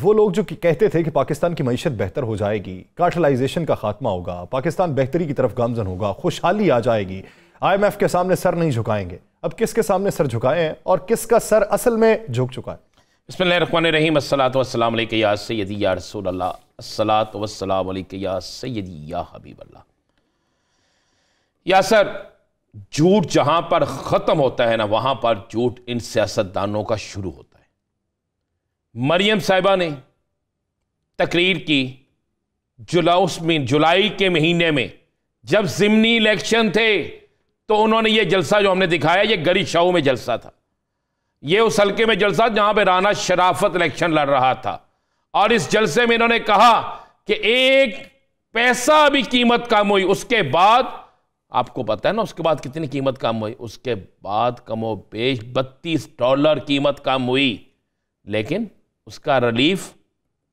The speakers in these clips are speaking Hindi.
वो लोग जो कहते थे कि पाकिस्तान की मीशत बेहतर हो जाएगी कार्टलाइजेशन का खात्मा होगा पाकिस्तान बेहतरी की तरफ गामजन होगा खुशहाली आ जाएगी आईएमएफ के सामने सर नहीं झुकाएंगे अब किसके सामने सर झुकाए हैं और किसका सर असल में झुक चुका है बसमान रहीम असलातम या सैदी या रसूल वसलाम या सैदी या हबीबल्ला या सर झूठ जहाँ पर ख़त्म होता है ना वहाँ पर झूठ इन सियासतदानों का शुरू होता है मरियम साहिबा ने तकरीर की जुलाउस में जुलाई के महीने में जब ज़िमनी इलेक्शन थे तो उन्होंने ये जलसा जो हमने दिखाया ये गरी शाह में जलसा था ये उस हल्के में जलसा जहां पे राना शराफत इलेक्शन लड़ रहा था और इस जलसे में इन्होंने कहा कि एक पैसा भी कीमत कम हुई उसके बाद आपको पता है ना उसके बाद कितनी कीमत कम हुई उसके बाद कमो बेश बत्तीस डॉलर कीमत कम हुई लेकिन उसका रिलीफ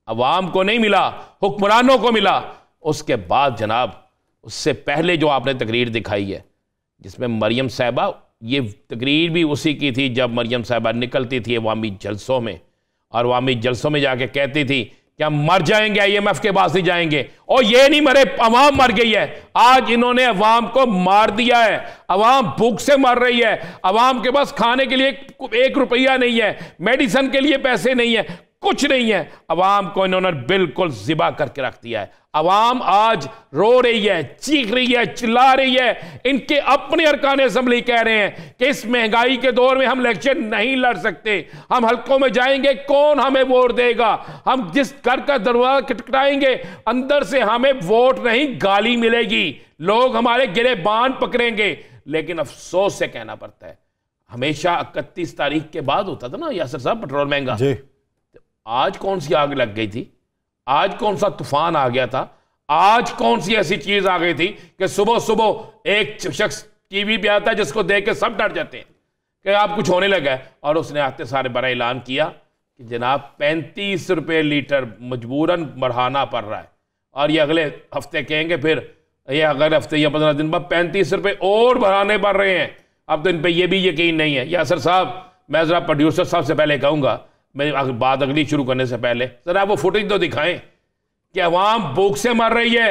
अवाम को नहीं मिला हुक्मरानों को मिला उसके बाद जनाब उससे पहले जो आपने तकरीर दिखाई है जिसमें मरियम साहबा ये तकरीर भी उसी की थी जब मरियम साहबा निकलती थी अवामी जलसों में और अवामी जलसों में जाके कहती थी कि हम मर जाएंगे आई एम एफ के पास ही जाएंगे और ये नहीं मरे अवाम मर गई है आज इन्होंने अवाम को मार दिया है अवाम भूख से मर रही है अवाम के पास खाने के लिए एक रुपया नहीं है मेडिसन के लिए पैसे नहीं है कुछ नहीं है अवाम को इन्होंने बिल्कुल ज़िबा करके रख दिया है अवाम आज रो रही है चीख रही है चिल्ला रही है इनके अपने अरकान असम्बली कह रहे हैं कि इस महंगाई के दौर में हम इलेक्शन नहीं लड़ सकते हम हल्कों में जाएंगे कौन हमें वोट देगा हम जिस घर का दरवाजा खटखटाएंगे अंदर से हमें वोट नहीं गाली मिलेगी लोग हमारे गिरे बांध पकड़ेंगे लेकिन अफसोस से कहना पड़ता है हमेशा इकतीस तारीख के बाद होता था ना यासर साहब पेट्रोल महंगा आज कौन सी आग लग गई थी आज कौन सा तूफान आ गया था आज कौन सी ऐसी चीज आ गई थी कि सुबह सुबह एक शख्स टीवी पे आता है जिसको देख के सब डर जाते हैं कि आप कुछ होने लगा है और उसने आते सारे बड़ा ऐलान किया कि जनाब पैंतीस रुपये लीटर मजबूरन बढ़ाना पड़ रहा है और ये अगले हफ्ते कहेंगे फिर ये अगले हफ्ते या पंद्रह दिन बाद पैंतीस रुपये और बढ़ाने पड़ रहे हैं अब तो इन पर यह भी यकीन नहीं है या साहब मैं ज़रा प्रोड्यूसर साहब से पहले कहूँगा मैं बात अगली शुरू करने से पहले सर आप वो फुटेज तो दिखाएं कि अवाम भूख से मर रही है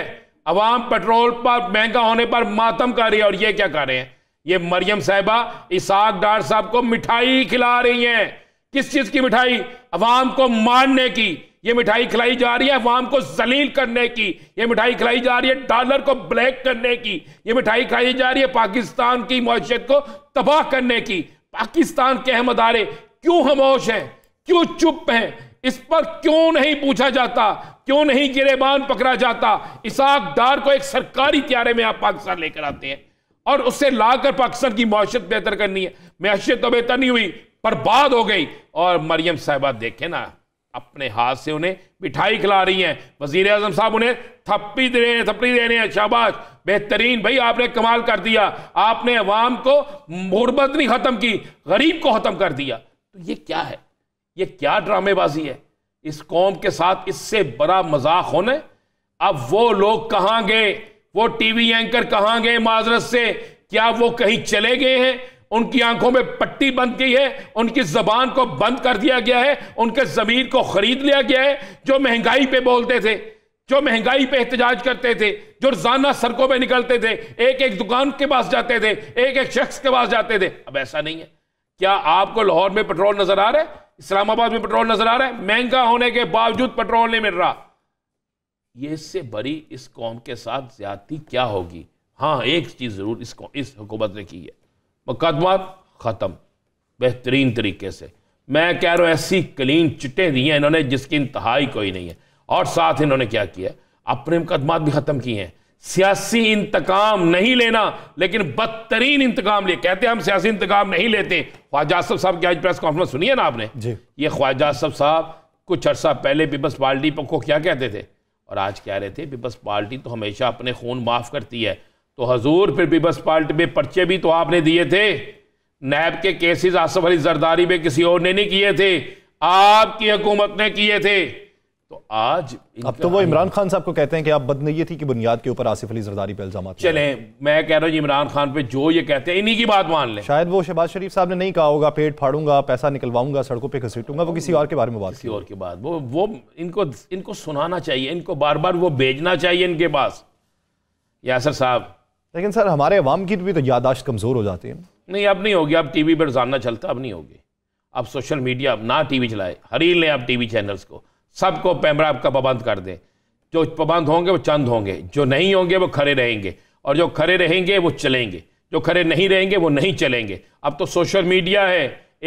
अवाम पेट्रोल पर महंगा होने पर मातम कर रही है और ये क्या कर रहे हैं ये मरियम साहबा इसाक डार साहब को मिठाई खिला रही हैं किस चीज़ की मिठाई अवाम को मारने की ये मिठाई खिलाई जा रही है अवाम को जलील करने की ये मिठाई खिलाई जा रही है डॉलर को ब्लैक करने की ये मिठाई खिलाई जा रही है पाकिस्तान की मैशियत को तबाह करने की पाकिस्तान के अहमदारे क्यों हमोश हैं क्यों चुप है इस पर क्यों नहीं पूछा जाता क्यों नहीं गिरेबान पकड़ा जाता इसाक डार को एक सरकारी त्यारे में आप पाकिस्तान लेकर आते हैं और उससे लाकर पाकिस्तान की मैशत बेहतर करनी है मैशियत तो बेहतर नहीं हुई पर बाद हो गई और मरियम साहबा देखे ना अपने हाथ से उन्हें मिठाई खिला रही हैं वजीर अजम साहब उन्हें थप्पी दे रहे हैं थप्पी दे रहे हैं शाबाश बेहतरीन भाई आपने कमाल कर दिया आपने अवाम को मुरबत नहीं ख़त्म की गरीब को ख़त्म कर दिया तो ये क्या है ये क्या ड्रामेबाजी है इस कौम के साथ इससे बड़ा मजाक होने अब वो लोग कहाँ गए वो टीवी एंकर कहाँ गए माजरत से क्या वो कहीं चले गए हैं उनकी आंखों में पट्टी बंद की है उनकी जबान को बंद कर दिया गया है उनके जमीर को खरीद लिया गया है जो महंगाई पे बोलते थे जो महंगाई पे एहतजाज करते थे जो रोजाना सड़कों पर निकलते थे एक एक दुकान के पास जाते थे एक एक शख्स के पास जाते थे अब ऐसा नहीं है क्या आपको लाहौर में पेट्रोल नजर आ रहा है इस्लामाबाद में पेट्रोल नजर आ रहा है महंगा होने के बावजूद पेट्रोल नहीं मिल रहा ये इससे बड़ी इस कौम के साथ ज्यादती क्या होगी हाँ एक चीज़ ज़रूर इस इस हुकूमत ने की है मुकदमा ख़त्म बेहतरीन तरीके से मैं कह रहा हूँ ऐसी क्लीन चिटें दी हैं इन्होंने जिसकी इंतहाई कोई नहीं है और साथ इन्होंने क्या किया अपने मुकदमा भी ख़त्म किए हैं सियासी इंतकाम नहीं लेना लेकिन बदतरीन इंतकाम लिए कहते हैं हम सियासी इंतकाम नहीं लेते ख्वाजा साहब की आज प्रेस कॉन्फ्रेंस सुनिए ना आपने जी ये ख्वाजा साहब कुछ अर्सा पहले पीपल्स पार्टी को क्या कहते थे और आज कह रहे थे पीपल्स पार्टी तो हमेशा अपने खून माफ़ करती है तो हजूर फिर पीपल्स पार्टी में पर्चे भी तो आपने दिए थे नैब के केसेस आसफ अली जरदारी में किसी और ने नहीं किए थे आपकी हुकूमत ने किए थे तो आज अब तो वो इमरान खान साहब को कहते हैं कि आप थी की बुनियाद के ऊपर आसिफ अली जरदारी पे इल्जाम चले मैं कह रहा हूँ इमरान खान पे जो ये कहते हैं इन्हीं की बात मान लें शायद वो शहबाज शरीफ साहब ने नहीं कहा होगा पेट फाड़ूंगा पैसा निकलवाऊंगा सड़कों पे घसीटूंगा वो किसी और के बारे में बात किसी और की बात वो वो इनको इनको सुनाना चाहिए इनको बार बार वो भेजना चाहिए इनके पास यासर साहब लेकिन सर हमारे अवाम की भी तो यादाश्त कमज़ोर हो जाती है नहीं अब नहीं होगी अब टी वी पर जानना चलता अब नहीं होगी अब सोशल मीडिया अब ना टी वी चलाए हरील लें अब टी वी चैनल्स को सबको पैमरा का पाबंद कर दें जो पाबंद होंगे वो चंद होंगे जो नहीं होंगे वो खड़े रहेंगे और जो खड़े रहेंगे वो चलेंगे जो खड़े नहीं रहेंगे वो नहीं चलेंगे अब तो सोशल मीडिया है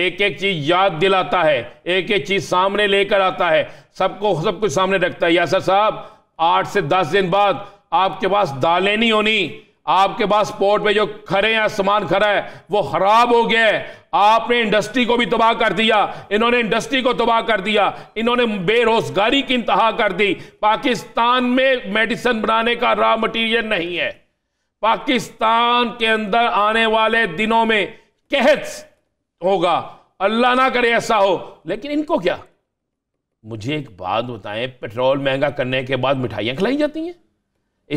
एक एक चीज़ याद दिलाता है एक एक चीज़ सामने लेकर आता है सबको सब कुछ सामने रखता है यासर साहब आठ से दस दिन बाद आपके पास दालें नहीं होनी आपके पास पोर्ट पे जो खरे या सामान खरा है वो खराब हो गया है आपने इंडस्ट्री को भी तबाह कर दिया इन्होंने इंडस्ट्री को तबाह कर दिया इन्होंने बेरोजगारी की इंतहा कर दी पाकिस्तान में मेडिसिन बनाने का रॉ मटीरियल नहीं है पाकिस्तान के अंदर आने वाले दिनों में कहत होगा अल्लाह ना करे ऐसा हो लेकिन इनको क्या मुझे एक बात बताएं पेट्रोल महंगा करने के बाद मिठाइयां खिलाई जाती हैं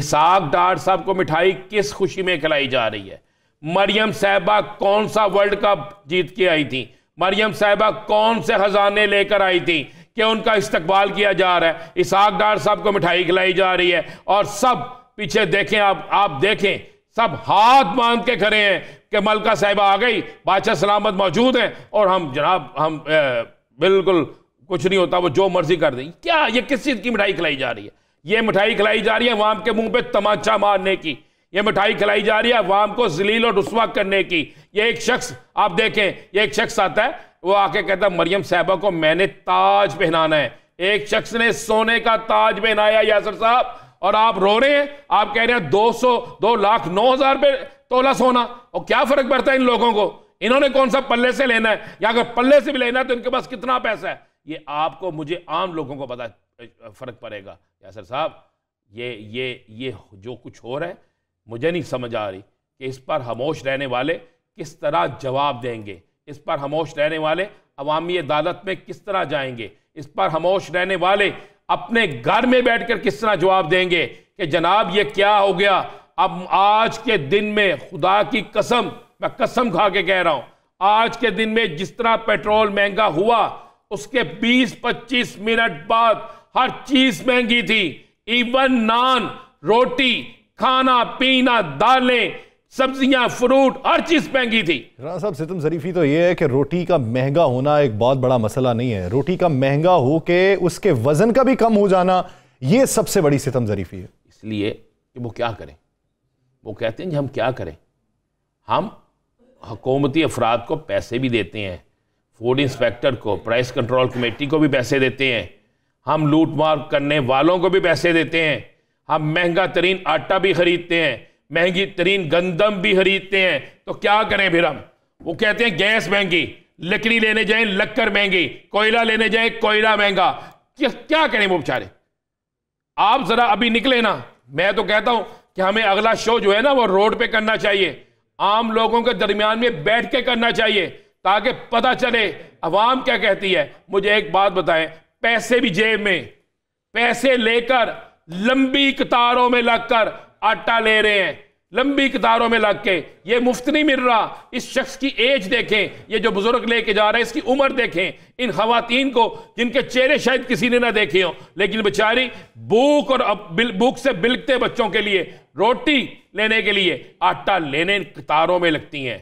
इसाक डार साहब को मिठाई किस खुशी में खिलाई जा रही है मरियम साहबा कौन सा वर्ल्ड कप जीत के आई थी मरियम साहबा कौन से खजाने लेकर आई थी कि उनका इस्तकबाल किया जा रहा है इसहाक डार साहब को मिठाई खिलाई जा रही है और सब पीछे देखें आप आप देखें सब हाथ बांध के खड़े हैं कि मलका साहबा आ गई बादशाह सलामत मौजूद हैं और हम जनाब हम ए, बिल्कुल कुछ नहीं होता वो जो मर्जी कर दें क्या ये किस चीज़ की मिठाई खिलाई जा रही है ये मिठाई खिलाई जा रही है वाम के मुंह पे तमाचा मारने की ये मिठाई खिलाई जा रही है वाम को जलील और रसवा करने की ये एक शख्स आप देखें ये एक शख्स आता है वो आके कहता है मरियम साहबा को मैंने ताज पहनाना है एक शख्स ने सोने का ताज पहनाया यासर साहब और आप रो रहे हैं आप कह रहे हैं दो सौ दो लाख नौ हजार रुपये तोला सोना और क्या फर्क पड़ता है इन लोगों को इन्होंने कौन सा पल्ले से लेना है या अगर पल्ले से भी लेना है तो इनके पास कितना पैसा है ये आपको मुझे आम लोगों को पता है फ़र्क पड़ेगा यासर साहब ये ये ये जो कुछ हो रहा है मुझे नहीं समझ आ रही कि इस पर खामोश रहने वाले किस तरह जवाब देंगे इस पर खामोश रहने वाले अवामी अदालत में किस तरह जाएंगे इस पर खामोश रहने वाले अपने घर में बैठ कर किस तरह जवाब देंगे कि जनाब ये क्या हो गया अब आज के दिन में खुदा की कसम मैं कसम खा के कह रहा हूँ आज के दिन में जिस तरह पेट्रोल महंगा हुआ उसके 20-25 मिनट बाद हर चीज महंगी थी इवन नान रोटी खाना पीना दालें सब्जियां फ्रूट हर चीज महंगी थी साहब सितम जरीफी तो ये है कि रोटी का महंगा होना एक बहुत बड़ा मसला नहीं है रोटी का महंगा हो के उसके वजन का भी कम हो जाना ये सबसे बड़ी सितम जरीफी है इसलिए कि वो क्या करें वो कहते हैं कि हम क्या करें हम हकूमती अफराद को पैसे भी देते हैं फूड इंस्पेक्टर को प्राइस कंट्रोल कमेटी को भी पैसे देते हैं हम लूटमार करने वालों को भी पैसे देते हैं हम महंगा तरीन आटा भी खरीदते हैं महंगी तरीन गंदम भी खरीदते हैं तो क्या करें फिर हम वो कहते हैं गैस महंगी लकड़ी लेने जाएं लक्कर महंगी कोयला लेने जाएं कोयला महंगा क्या, क्या करें वो बेचारे आप जरा अभी निकले ना मैं तो कहता हूं कि हमें अगला शो जो है ना वो रोड पे करना चाहिए आम लोगों के दरमियान में बैठ के करना चाहिए ताकि पता चले अवाम क्या कहती है मुझे एक बात बताएं पैसे भी जेब में पैसे लेकर लंबी कतारों में लगकर आटा ले रहे हैं लंबी कतारों में लग के ये मुफ्त नहीं मिल रहा इस शख्स की एज देखें ये जो बुजुर्ग लेके जा रहे हैं इसकी उम्र देखें इन खातन को जिनके चेहरे शायद किसी ने ना देखे हों लेकिन बेचारी भूख और भूख से बिलकते बच्चों के लिए रोटी लेने के लिए आटा लेने कतारों में लगती हैं